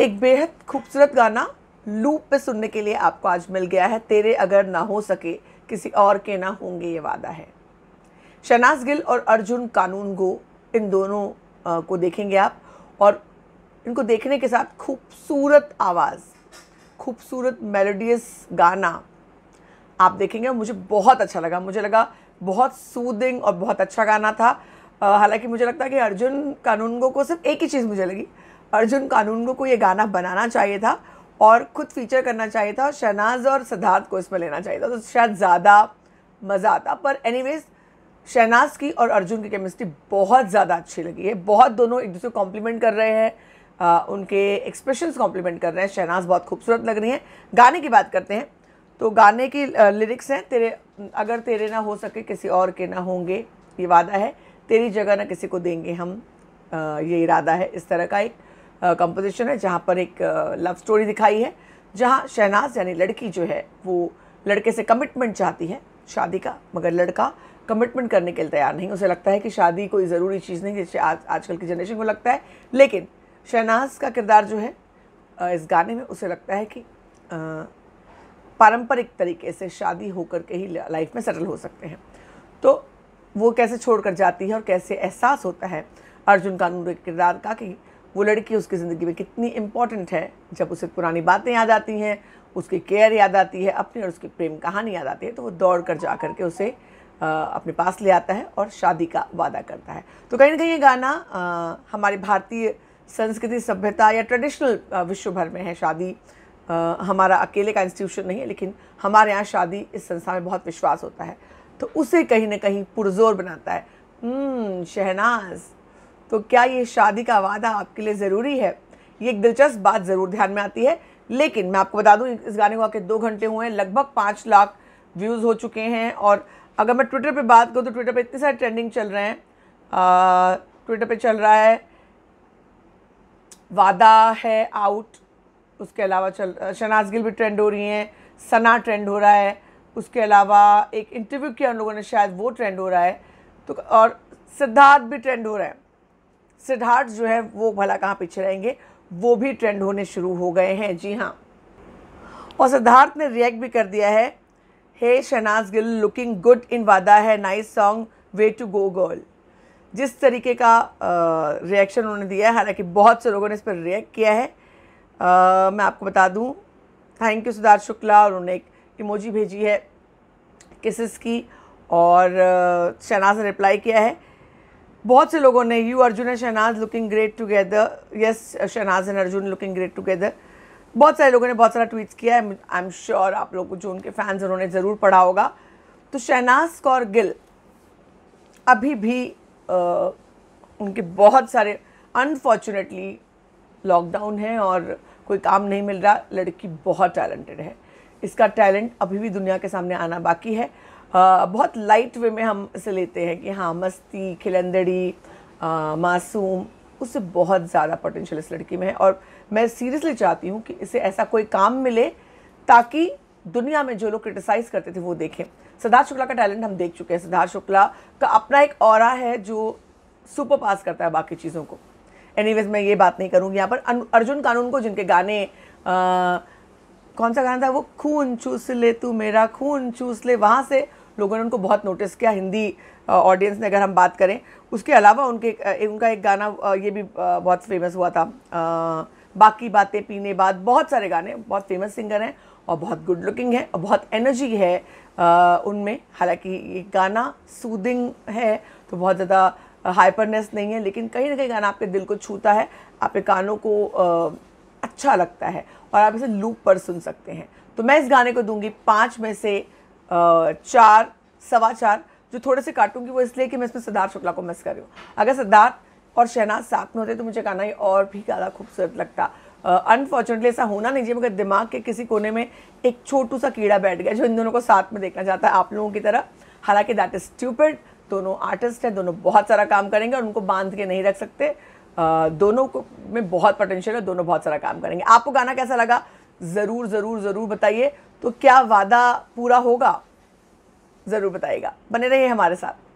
एक बेहद खूबसूरत गाना लूप पे सुनने के लिए आपको आज मिल गया है तेरे अगर ना हो सके किसी और के ना होंगे ये वादा है शनाज गिल और अर्जुन कानून गो इन दोनों को देखेंगे आप और इनको देखने के साथ खूबसूरत आवाज़ खूबसूरत मेलोडियस गाना आप देखेंगे मुझे बहुत अच्छा लगा मुझे लगा बहुत सूदिंग और बहुत अच्छा गाना था हालांकि मुझे लगता है कि अर्जुन कानूनगो को सिर्फ एक ही चीज़ मुझे लगी अर्जुन कानून को ये गाना बनाना चाहिए था और खुद फीचर करना चाहिए था शहनाज और सिद्धार्थ को इसमें लेना चाहिए था तो शायद ज़्यादा मज़ा आता पर एनीवेज शहनाज की और अर्जुन की केमिस्ट्री बहुत ज़्यादा अच्छी लगी है बहुत दोनों एक दूसरे को कॉम्प्लीमेंट कर रहे हैं उनके एक्सप्रेशंस कॉम्प्लीमेंट कर रहे हैं शहनाज बहुत खूबसूरत लग रही हैं गाने की बात करते हैं तो गाने की लिरिक्स हैं तेरे अगर तेरे ना हो सके किसी और के ना होंगे ये वादा है तेरी जगह ना किसी को देंगे हम आ, ये इरादा है इस तरह का एक कंपोजिशन है जहाँ पर एक लव स्टोरी दिखाई है जहाँ शहनाज यानी लड़की जो है वो लड़के से कमिटमेंट चाहती है शादी का मगर लड़का कमिटमेंट करने के लिए तैयार नहीं उसे लगता है कि शादी कोई ज़रूरी चीज़ नहीं जैसे आज आजकल की जनरेशन को लगता है लेकिन शहनाज का किरदार जो है इस गाने में उसे लगता है कि पारंपरिक तरीके से शादी होकर के ही लाइफ में सेटल हो सकते हैं तो वो कैसे छोड़ कर जाती है और कैसे एहसास होता है अर्जुन कानून के किरदार का कि वो लड़की उसकी ज़िंदगी में कितनी इम्पॉर्टेंट है जब उसे पुरानी बातें याद आती हैं उसकी केयर याद आती है अपनी और उसकी प्रेम कहानी याद आती है तो वो दौड़ कर जा करके उसे उसे अपने पास ले आता है और शादी का वादा करता है तो कहीं ना कहीं ये गाना हमारे भारतीय संस्कृति सभ्यता या ट्रेडिशनल विश्व भर में है शादी हमारा अकेले का इंस्टीट्यूशन नहीं है लेकिन हमारे यहाँ शादी इस संस्था में बहुत विश्वास होता है तो उसे कहीं ना कहीं पुरजोर बनाता है हम्म, शहनाज तो क्या ये शादी का वादा आपके लिए ज़रूरी है ये एक दिलचस्प बात ज़रूर ध्यान में आती है लेकिन मैं आपको बता दूँ इस गाने को आके दो घंटे हुए हैं लगभग पाँच लाख व्यूज़ हो चुके हैं और अगर मैं ट्विटर पे बात करूँ तो ट्विटर पे इतने सारे ट्रेंडिंग चल रहे हैं ट्विटर पे चल रहा है वादा है आउट उसके अलावा चल शनाज गिल भी ट्रेंड हो रही हैं सना ट्रेंड हो रहा है उसके अलावा एक इंटरव्यू किया उन लोगों ने शायद वो ट्रेंड हो रहा है तो और सिद्धार्थ भी ट्रेंड हो रहा है सिद्धार्थ जो है वो भला कहाँ पीछे रहेंगे वो भी ट्रेंड होने शुरू हो गए हैं जी हाँ और सिद्धार्थ ने रिएक्ट भी कर दिया है hey Shehnaaz Gill looking good in वादा है nice song way to go girl जिस तरीके का रिएक्शन उन्होंने दिया है हालांकि बहुत से लोगों ने इस पर रिएक्ट किया है आ, मैं आपको बता दूं थैंक यू सिद्धार्थ शुक्ला और उन्होंने एक इमोजी भेजी है किसेस की और शहनाज ने रिप्लाई किया है बहुत से लोगों ने you Arjun and Shehnaaz looking great together yes Shehnaaz and Arjun looking great together बहुत सारे लोगों ने बहुत सारा ट्वीट किया है आई एम श्योर आप लोगों को जो उनके फैंस उन्होंने ज़रूर पढ़ा होगा तो शहनाज कौर गिल अभी भी आ, उनके बहुत सारे अनफॉर्चुनेटली लॉकडाउन है और कोई काम नहीं मिल रहा लड़की बहुत टैलेंटेड है इसका टैलेंट अभी भी दुनिया के सामने आना बाकी है बहुत लाइट वे में हम इसे लेते हैं कि हाँ मस्ती खिलंदड़ी मासूम उससे बहुत ज़्यादा पोटेंशियल इस लड़की में है और मैं सीरियसली चाहती हूँ कि इसे ऐसा कोई काम मिले ताकि दुनिया में जो लोग क्रिटिसाइज़ करते थे वो देखें सिद्धार्थ शुक्ला का टैलेंट हम देख चुके हैं सिद्धार्थ शुक्ला का अपना एक और है जो सुपर पास करता है बाकी चीज़ों को एनीवेज मैं ये बात नहीं करूँगी यहाँ पर अर्जुन कानून को जिनके गाने आ, कौन सा गाना था वो खून चूस ले तू मेरा खून चूस ले वहाँ से लोगों ने उनको बहुत नोटिस किया हिंदी ऑडियंस ने अगर हम बात करें उसके अलावा उनके एक, उनका एक गाना ये भी बहुत फेमस हुआ था बाकी बातें पीने बाद बहुत सारे गाने बहुत फेमस सिंगर हैं और बहुत गुड लुकिंग है और बहुत एनर्जी है उनमें हालांकि ये गाना सूदिंग है तो बहुत ज़्यादा हाइपरनेस नहीं है लेकिन कहीं ना कहीं गाना आपके दिल को छूता है आपके कानों को अच्छा लगता है और आप इसे लूप पर सुन सकते हैं तो मैं इस गाने को दूंगी पाँच में से चार सवा चार जो थोड़े से काटूंगी वो इसलिए कि मैं इसमें सिद्धार्थ शुक्ला को मिस कर रही हूँ अगर सिद्धार्थ और शहनाज साथ में होते तो मुझे गाना ये और भी ज़्यादा खूबसूरत लगता अनफॉर्चुनेटली ऐसा होना नहीं चाहिए मगर दिमाग के किसी कोने में एक छोटू सा कीड़ा बैठ गया जो इन दोनों को साथ में देखना चाहता है आप लोगों की तरह हालांकि दैट इज़ स्ट्यूपिड दोनों आर्टिस्ट हैं दोनों बहुत सारा काम करेंगे और उनको बांध के नहीं रख सकते दोनों को में बहुत पोटेंशियल है दोनों बहुत सारा काम करेंगे आपको गाना कैसा लगा ज़रूर ज़रूर ज़रूर बताइए तो क्या वादा पूरा होगा ज़रूर बताइएगा बने रहिए हमारे साथ